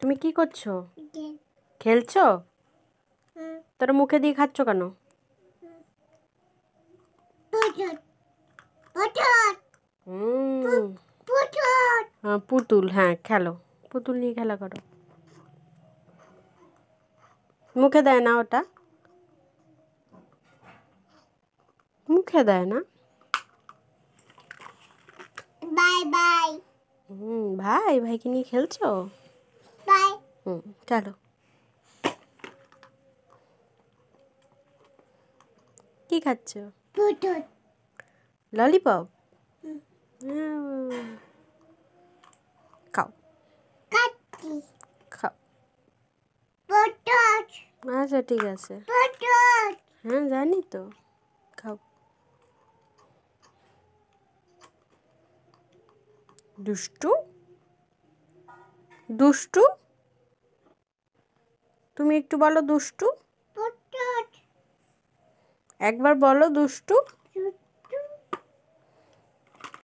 তুমি কি করছো খেলছো তোর মুখে দিয়ে খাচ্ছ কেন হ্যাঁ, পুতুল হ্যাঁ খেলো পুতুল নিয়ে খেলা করো মুখে দেয় না ওটা মুখে দেয় না বাই বাই হুম ভাই ভাইকে নিয়ে খেলছো হুম চলো কি খাচ্ছ ললিপপ খাও খাও আচ্ছা ঠিক আছে হ্যাঁ জানি তো খাও দুষ্টু দুষ্টু তুমি একটু বলো দুষ্টু একবার বলো দুষ্টু